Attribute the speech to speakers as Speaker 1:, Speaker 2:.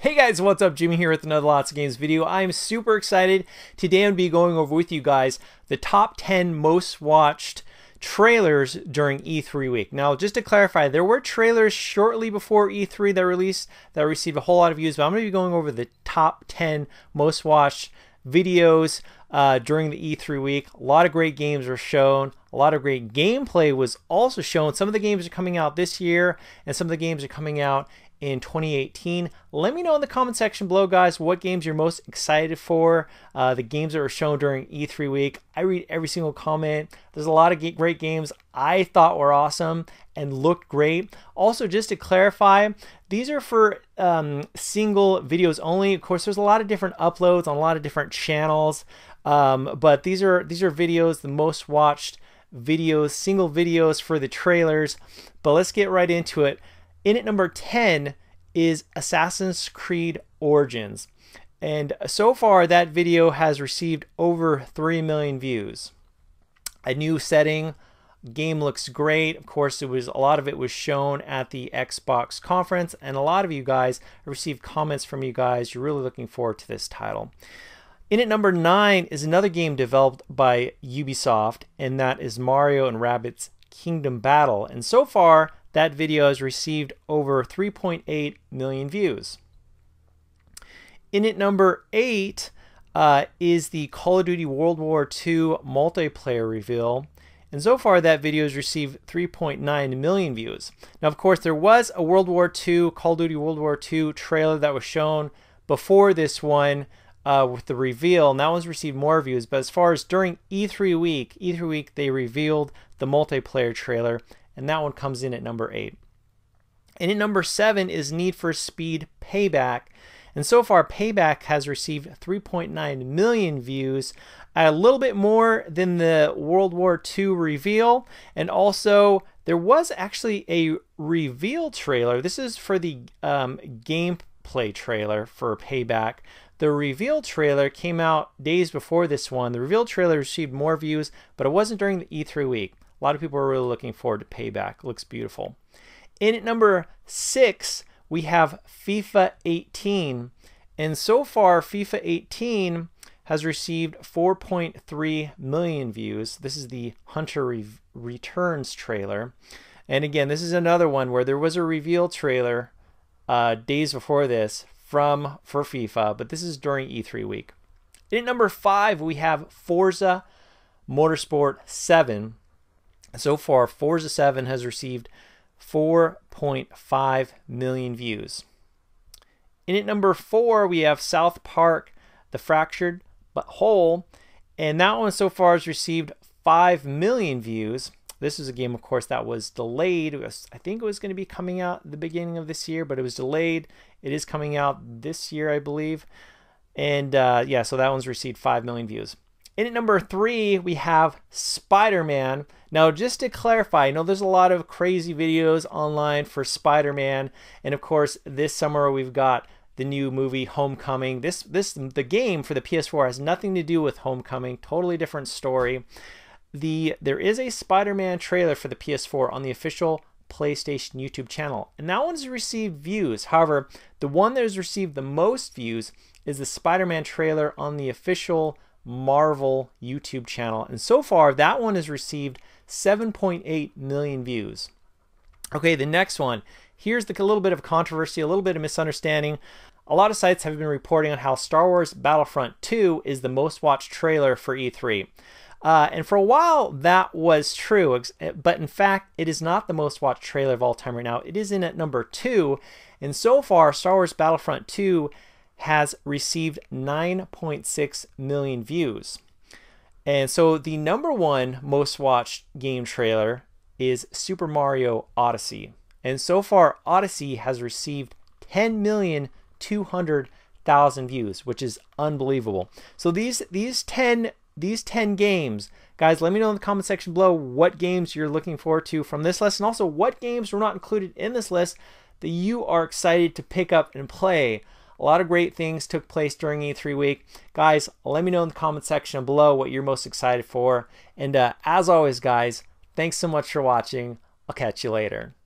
Speaker 1: Hey guys, what's up? Jimmy here with another Lots of Games video. I'm super excited. Today I'm going to be going over with you guys the top 10 most watched trailers during E3 week. Now, just to clarify, there were trailers shortly before E3 that released that received a whole lot of views, but I'm going to be going over the top 10 most watched videos uh, during the E3 week. A lot of great games were shown. A lot of great gameplay was also shown. Some of the games are coming out this year, and some of the games are coming out in 2018. Let me know in the comment section below, guys, what games you're most excited for. Uh, the games that were shown during E3 week. I read every single comment. There's a lot of great games I thought were awesome and looked great. Also, just to clarify, these are for um, single videos only. Of course, there's a lot of different uploads on a lot of different channels. Um, but these are these are videos, the most watched videos, single videos for the trailers. But let's get right into it. In at number 10 is Assassin's Creed Origins. And so far, that video has received over 3 million views. A new setting, game looks great. Of course, it was a lot of it was shown at the Xbox conference, and a lot of you guys received comments from you guys. You're really looking forward to this title. In at number nine is another game developed by Ubisoft, and that is Mario and Rabbit's Kingdom Battle. And so far, that video has received over 3.8 million views. In at number eight uh, is the Call of Duty World War II multiplayer reveal. And so far, that video has received 3.9 million views. Now, of course, there was a World War II, Call of Duty World War II trailer that was shown before this one uh, with the reveal, and that one's received more views. But as far as during E3 week, E3 week they revealed the multiplayer trailer, and that one comes in at number eight. And at number seven is Need for Speed Payback. And so far, Payback has received 3.9 million views, a little bit more than the World War II reveal. And also, there was actually a reveal trailer. This is for the um, gameplay trailer for Payback the reveal trailer came out days before this one. The reveal trailer received more views, but it wasn't during the E3 week. A lot of people are really looking forward to Payback. looks beautiful. In at number six, we have FIFA 18. And so far, FIFA 18 has received 4.3 million views. This is the Hunter Re- Returns trailer. And again, this is another one where there was a reveal trailer uh, days before this from for FIFA, but this is during E3 week. In at number five, we have Forza Motorsport 7. So far, Forza 7 has received 4.5 million views. In at number four, we have South Park, The Fractured But Whole, and that one so far has received 5 million views. This was a game, of course, that was delayed. Was, I think it was going to be coming out the beginning of this year, but it was delayed. It is coming out this year, I believe. And uh, yeah, so that one's received 5 million views. In at number three, we have Spider Man. Now, just to clarify, I know there's a lot of crazy videos online for Spider Man. And of course, this summer we've got the new movie Homecoming. This, this, the game for the PS4 has nothing to do with Homecoming, totally different story the there is a Spider-Man trailer for the PS4 on the official PlayStation YouTube channel, and that one's received views. However, the one that has received the most views is the Spider-Man trailer on the official Marvel YouTube channel, and so far that one has received 7.8 million views. Okay, the next one. Here's the a little bit of controversy, a little bit of misunderstanding. A lot of sites have been reporting on how Star Wars Battlefront 2 is the most watched trailer for E3. Uh, and for a while, that was true. Eh, but in fact, it is not the most watched trailer of all time right now. It is in at number two. And so far, Star Wars Battlefront 2 has received 9.6 million views. And so the number one most watched game trailer is Super Mario Odyssey. And so far, Odyssey has received 10,200,000 views, which is unbelievable. So these these 10 these 10 games. Guys, let me know in the comment section below what games you're looking forward to from this list and also what games were not included in this list that you are excited to pick up and play. A lot of great things took place during E3 week. Guys, let me know in the comment section below what you're most excited for. And uh, as always, guys, thanks so much for watching. I'll catch you later.